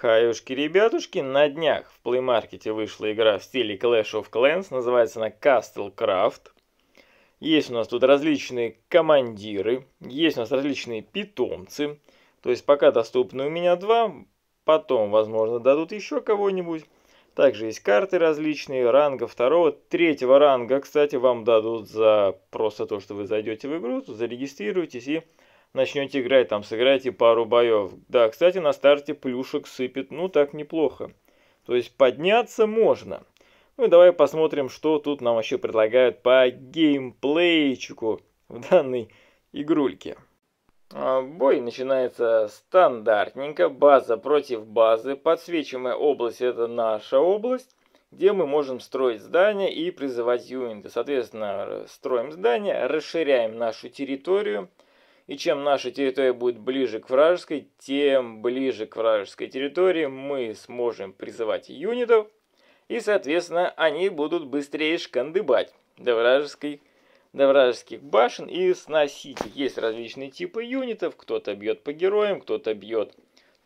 Хаюшки-ребятушки, на днях в Плеймаркете вышла игра в стиле Clash of Clans, называется она Castlecraft. Есть у нас тут различные командиры, есть у нас различные питомцы. То есть пока доступны у меня два, потом, возможно, дадут еще кого-нибудь. Также есть карты различные, ранга второго, третьего ранга, кстати, вам дадут за просто то, что вы зайдете в игру, зарегистрируетесь и начнете играть, там сыграете пару боев. Да, кстати, на старте плюшек сыпет, ну так неплохо. То есть подняться можно. Ну и давай посмотрим, что тут нам еще предлагают по геймплейчику в данной игрульке. А, бой начинается стандартненько, база против базы, подсвечиваемая область это наша область, где мы можем строить здания и призывать юниты. Соответственно, строим здания, расширяем нашу территорию – и чем наша территория будет ближе к вражеской, тем ближе к вражеской территории мы сможем призывать юнитов, и, соответственно, они будут быстрее шкандыбать до, вражеской, до вражеских башен и сносить. Есть различные типы юнитов, кто-то бьет по героям, кто-то бьет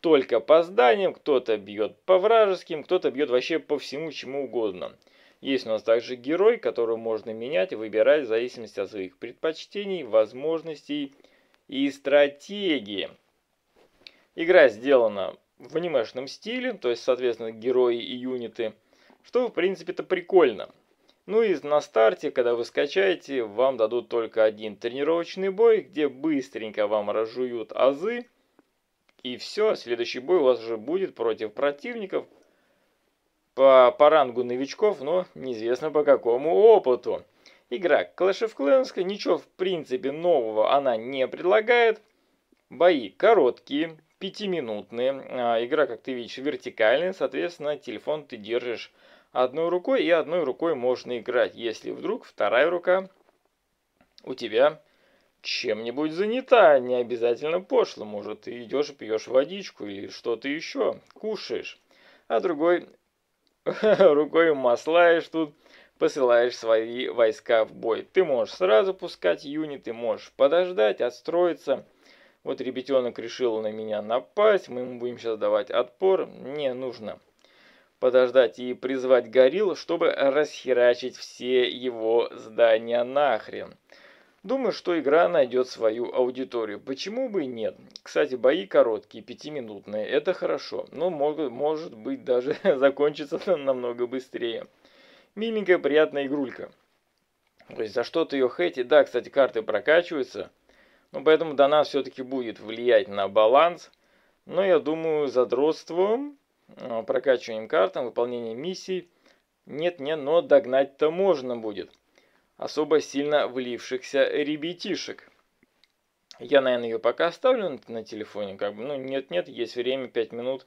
только по зданиям, кто-то бьет по вражеским, кто-то бьет вообще по всему чему угодно. Есть у нас также герой, которого можно менять и выбирать в зависимости от своих предпочтений, возможностей и стратегии. Игра сделана в анимешном стиле, то есть, соответственно, герои и юниты, что, в принципе-то, прикольно. Ну и на старте, когда вы скачаете, вам дадут только один тренировочный бой, где быстренько вам разжуют азы, и все, следующий бой у вас уже будет против противников по, по рангу новичков, но неизвестно по какому опыту. Игра Clash of Clans, ничего в принципе нового она не предлагает. Бои короткие, пятиминутные. А, игра, как ты видишь, вертикальная, соответственно, телефон ты держишь одной рукой, и одной рукой можно играть, если вдруг вторая рука у тебя чем-нибудь занята, не обязательно пошло, может, ты идешь и пьешь водичку или что-то еще, кушаешь, а другой рукой маслаешь тут, посылаешь свои войска в бой. Ты можешь сразу пускать юниты, можешь подождать, отстроиться. Вот ребятенок решил на меня напасть, мы ему будем сейчас давать отпор. Не нужно подождать и призвать горилл, чтобы расхерачить все его здания нахрен. Думаю, что игра найдет свою аудиторию. Почему бы и нет? Кстати, бои короткие, пятиминутные. Это хорошо, но могут, может быть даже закончится намного быстрее. Миленькая, приятная игрулька. То есть за что-то ее хэти, Да, кстати, карты прокачиваются. Но поэтому до нас все-таки будет влиять на баланс. Но я думаю, задротством, э, прокачиванием карт, выполнением миссий, нет нет но догнать-то можно будет. Особо сильно влившихся ребятишек. Я, наверное, ее пока оставлю на телефоне, как бы, ну, нет-нет, есть время, 5 минут,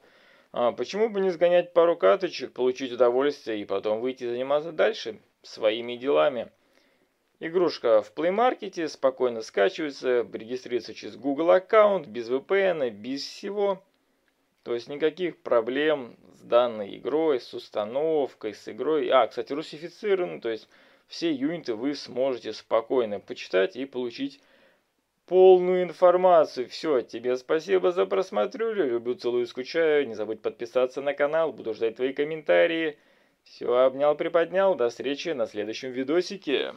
а почему бы не сгонять пару каточек, получить удовольствие и потом выйти заниматься дальше своими делами? Игрушка в Play Market спокойно скачивается, регистрируется через Google аккаунт, без VPN, без всего. То есть никаких проблем с данной игрой, с установкой, с игрой. А, кстати, русифицирован, то есть все юниты вы сможете спокойно почитать и получить полную информацию. Все, тебе спасибо за просмотрю. Люблю, целую, скучаю. Не забудь подписаться на канал. Буду ждать твои комментарии. Все, обнял, приподнял. До встречи на следующем видосике.